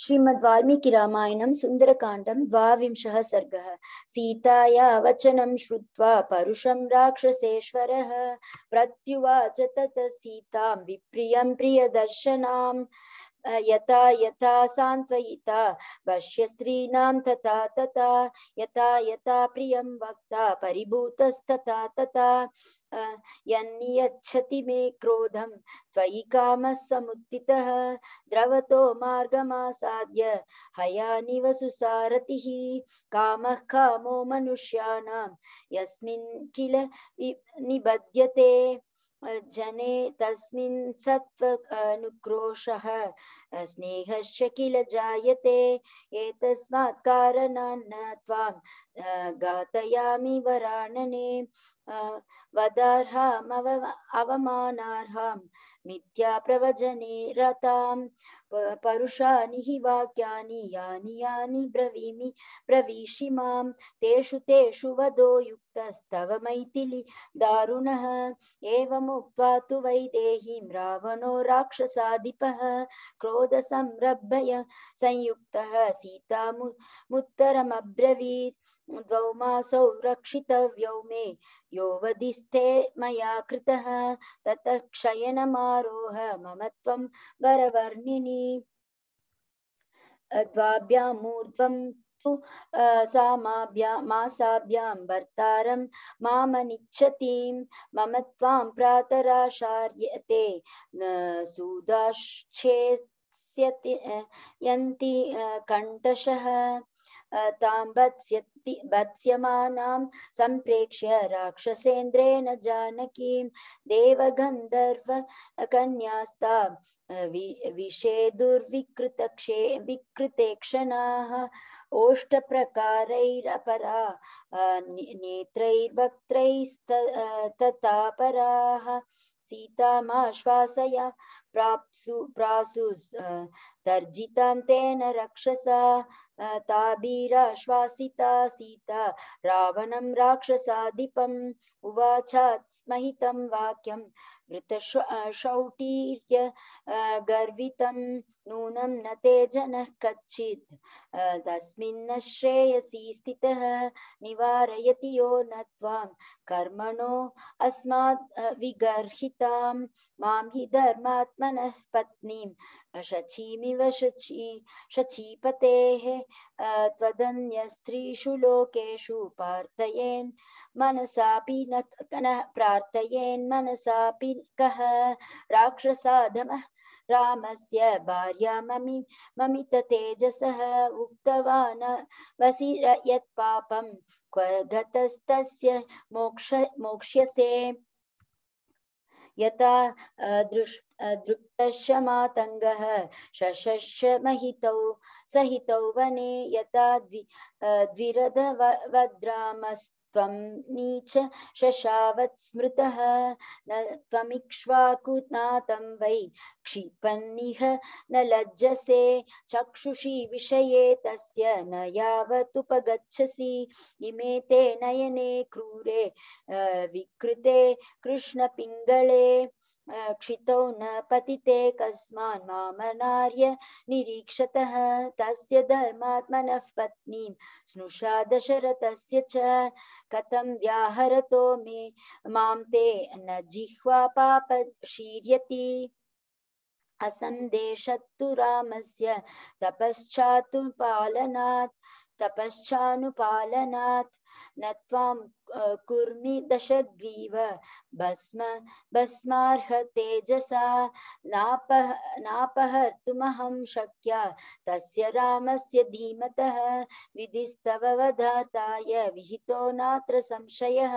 श्रीमद्वाल्मीकिरामायणं सुन्दरकाण्डं द्वाविंशः सर्गः सीताया वचनं श्रुत्वा परुषं राक्षसेश्वरः प्रत्युवाच तत सीतां विप्रियं प्रियदर्शनां यथा यथा सान्त्वयिता पश्य स्त्रीणां तथा तथा यथा यथा प्रियं वक्ता परिभूतस्तथा तथा यन्नियच्छति मे क्रोधं त्वयि कामः समुत्थितः द्रवतो मार्गमासाद्य हयानिव सुसारथिः कामः कामो मनुष्याणां यस्मिन् किल निबध्यते जने तस्मिन् सत्व अनुक्रोशः स्नेहश्च किल जायते एतस्मात् कारणान्न त्वां गातयामि वराणने वदार्हामव अवमानार्हां मिथ्याप्रवचने रतां परुषाणि हि वाक्यानि यानि यानि ब्रवीमि ब्रवीषि मां तेषु तेषु वदो युक्तस्तव मैथिलि दारुणः एवमुक्त्वा तु वैदेहीं रावणो राक्षसाधिपः क्रोधसंरभय संयुक्तः सीतामुत्तरमब्रवीत् द्वौ मासौ रक्षितव्यौ मे यो वधिस्थे मया कृतः ततः क्षयणमारोह मम त्वं वरवर्णिनि द्वाभ्यां मासाभ्यां भर्तारं मामनिच्छतीं मम त्वां प्रातराशार्यते सुदाश्चेत् यन्ति कण्ठशः तां बत्स्यति बत्स्यमानां सम्प्रेक्ष्य राक्षसेन्द्रेण जानकीं देवगन्धर्व कन्यास्ता विषे दुर्विकृतक्षे विकृतेक्षणाः ओष्ठप्रकारैरपरा नेत्रैर्वक्त्रैस्त तथापराः सीतामाश्वासया प्राप्सु प्रासु तर्जितां तेन रक्षसा ताबीराश्वासिता सीता वृतशौटीर्य न ते जनः कच्चित् तस्मिन्न श्रेयसी निवारयति यो न त्वां कर्मणो अस्मा विगर्हितां मां हि धर्मात्म मनः पत्नीं शचीमिव शची शचीपतेः त्वदन्यस्त्रीषु लोकेषु प्रार्थयेन् मनसापि न कनः प्रार्थयेन् मनसापि कः राक्षसाधमः रामस्य भार्या ममि ममिततेजसः उक्तवान् वसिर यत्पापं क्व गतस्तस्य मोक्ष मोक्ष्यसे यथा दृष् दृप्तश्च मातङ्गः सहितौ वने यथा द्वि द्विरधवद्रामस् त्वं नीच शशावत् स्मृतः न वै क्षिपन्निह न लज्जसे चक्षुषी विषये तस्य न यावदुपगच्छसि इमे ते नयने क्रूरे विकृते कृष्णपिङ्गळे क्षितौ न पतिते कस्मान् मामनार्य निरीक्षतः तस्य धर्मात्मनः पत्नीं स्नुषा दशरथस्य च कथं व्याहरतो मे मां ते न जिह्वा पापशीर्यति असन्देशत्तु रामस्य तपश्चातुपालनात् तपश्चानुपालनात् न त्वां कुर्मि दशग्रीव भस्म भस्मार्ह नापह नापहर्तुमहं शक्या तस्य रामस्य धीमतः विधिस्तव वधाताय विहितो नात्र संशयः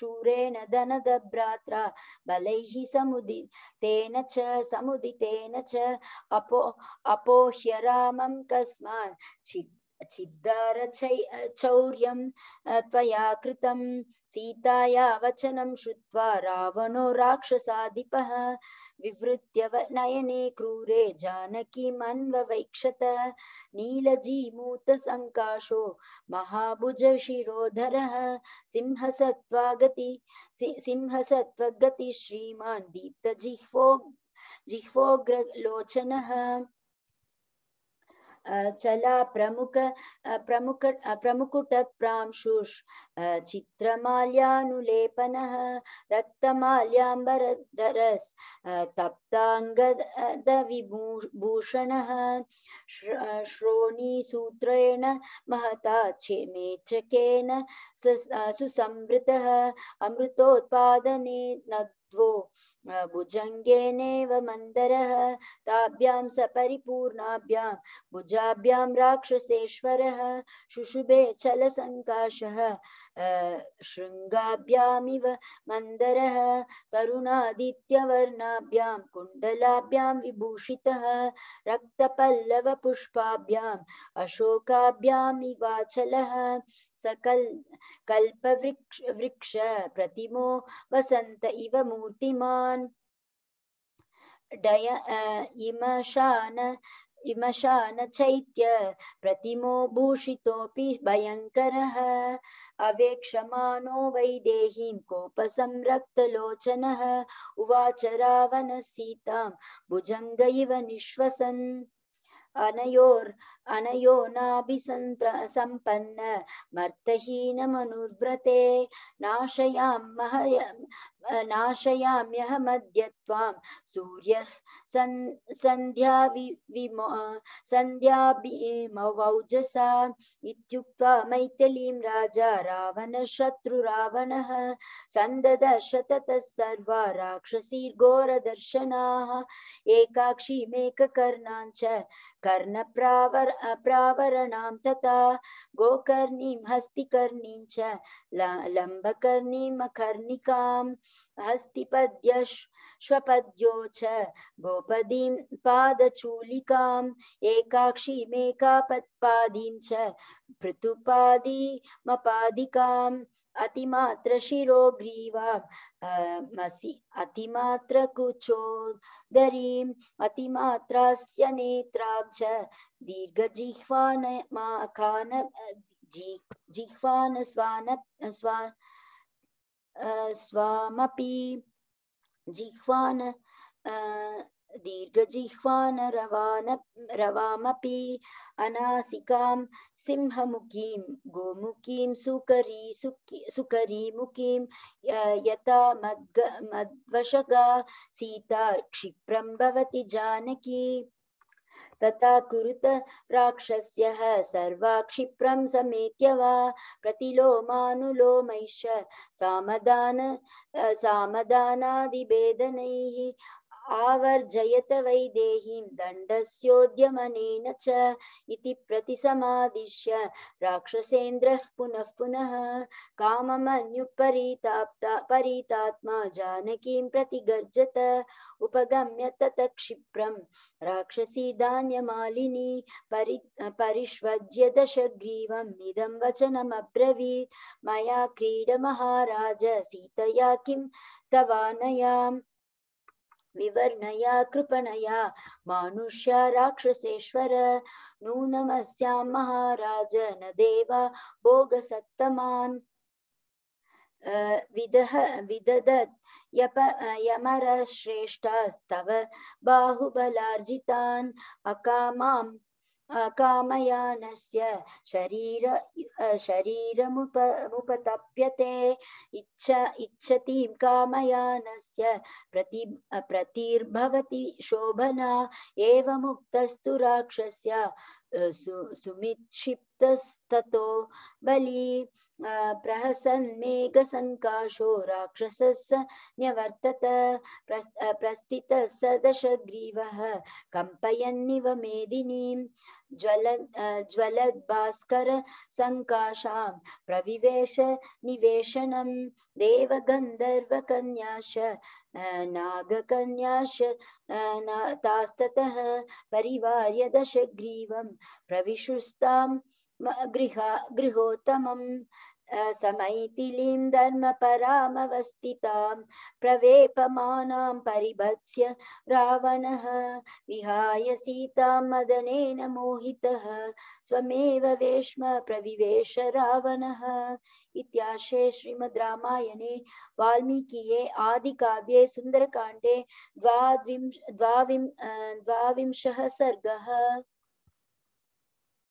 शूरेण धनदभ्रात्रा बलैः समुदि तेन च समुदितेन च अपो अपोह्य रामं कस्मात् छिद्दारचौर्यं तया कृतं सीताया वचनं श्रुत्वा रावणो राक्षसाधिपः विवृत्य नयने क्रूरे जानकीमन्ववैक्षत नीलजीमूतसङ्काशो महाभुजशिरोधरः सिंहसत्त्वागति सिंहसत्त्वगति श्रीमान् दीप्तजिह्वो जिह्वोग्रलोचनः चला प्रमुख प्रमुख प्रमुकुटप्रांशुष चित्रमाल्यानुलेपनः विभूषण श्रोणी सूत्रेण महता छेमेचकेन सुसंवृतः अमृतोत्पादने न द्वौ भुजङ्गेनेव मन्दरः ताभ्यां सपरिपूर्णाभ्यां भुजाभ्यां राक्षसेश्वरः शुशुभे चलसङ्काशः शृङ्गाभ्यामिव मन्दरः तरुणादित्यवर्णाभ्यां कुण्डलाभ्यां विभूषितः रक्तपल्लवपुष्पाभ्याम् अशोकाभ्यामिवाचलः सकल कल्पवृक्ष वृक्ष प्रतिमो वसन्त इव मूर्तिमान् डय इमशान इमशान चैत्य प्रतिमो भूषितोऽपि भयङ्करः अवेक्षमानो वैदेहीं कोपसंरक्तलोचनः उवाच रावणसीतां भुजङ्ग इव निःश्वसन् अनयोर अनयो नाभिसम्पन्न मर्तहीनमनुव्रते नाशयामह नाशयाम्यहमद्यत्वां सूर्यः संध्या सन्ध्या विमो सन्ध्याभिमवौजसा इत्युक्त्वा मैथिलीं राजा रावणशत्रुरावणः सन्ददर्शततः सर्वा राक्षसीर्घोरदर्शनाः एकाक्षीमेककर्णाञ्च कर्णप्रावर प्रावरणां तथा गोकर्णीं हस्तिकर्णीं च लम्बकर्णीम् अकर्णिकां हस्तिपद्यश्वपद्यो च गोपदीं पादचूलिकाम् एकाक्षीमेकापत्पादीं च पृथुपादीमपादिकाम् अतिमात्र शिरो ग्रीवामसि अं, अतिमात्र कुचोदरीम् अतिमात्रास्य नेत्राब्ज दीर्घजिह्वान मा खान जी जिह्वान स्वान स्वा अं, स्वामपि जिह्वान अं, दीर्घजिह्वान रवान रवामपि अनासिकां सिंहमुखीं गोमुखीं सुकरी सुकरीमुखीं यथा मद्ग मद्वशगा सीता क्षिप्रं भवति जानकी तथा कुरुत राक्षस्यः सर्वाक्षिप्रं समेत्य वा प्रतिलोमानुलोमैष सामदान सामदानादिभेदनैः आवर्जयत वै देहीं दण्डस्योद्यमनेन च इति प्रतिसमादिश्य राक्षसेन्द्रः पुनः पुनः काममन्युपरीताप्ता परीतात्मा जानकीं प्रति गर्जत उपगम्य तत क्षिप्रं राक्षसी धान्यमालिनी परि परिष्वज्य दशग्रीवं निदं वचनमब्रवीत् मया क्रीडमहाराज सीतया किं तवानयाम् विवर्णया कृपणया मानुष्या राक्षसेश्वर नूनमस्या महाराज न देवा भोगसत्तमान् विदह विददत् यप यमरश्रेष्ठास्तव बाहुबलार्जितान् अकामां कामयानस्य शरीर शरीरमुपतप्यते इच्छा इच्छति कामयानस्य प्रति प्रतिर्भवति शोभना एवमुक्तस्तु राक्षस्य सुमिक्षिप्तस्ततो बली मेघ मेघसङ्काशो राक्षसः न्यवर्तत प्रस्थितः स दशग्रीवः कम्पयन्निव मेदिनीं ज्वलद् भास्कर सङ्काशां प्रविवेश निवेशनं देवगन्धर्वकन्याश नागकन्याश ना, तास्ततः परिवार्य दशग्रीवं प्रविशुस्तां गृहा गृहोत्तमं समैतिलीं धर्मपरामवस्थितां प्रवेपमानां परिभत्स्य रावणः विहाय सीतां मदनेन मोहितः स्वमेव वेश्म प्रविवेश रावणः इत्याशे श्रीमद् रामायणे वाल्मीकिये आदिकाव्ये सुन्दरकाण्डे द्वाविंश द्वाविं द्वाविंशः सर्गः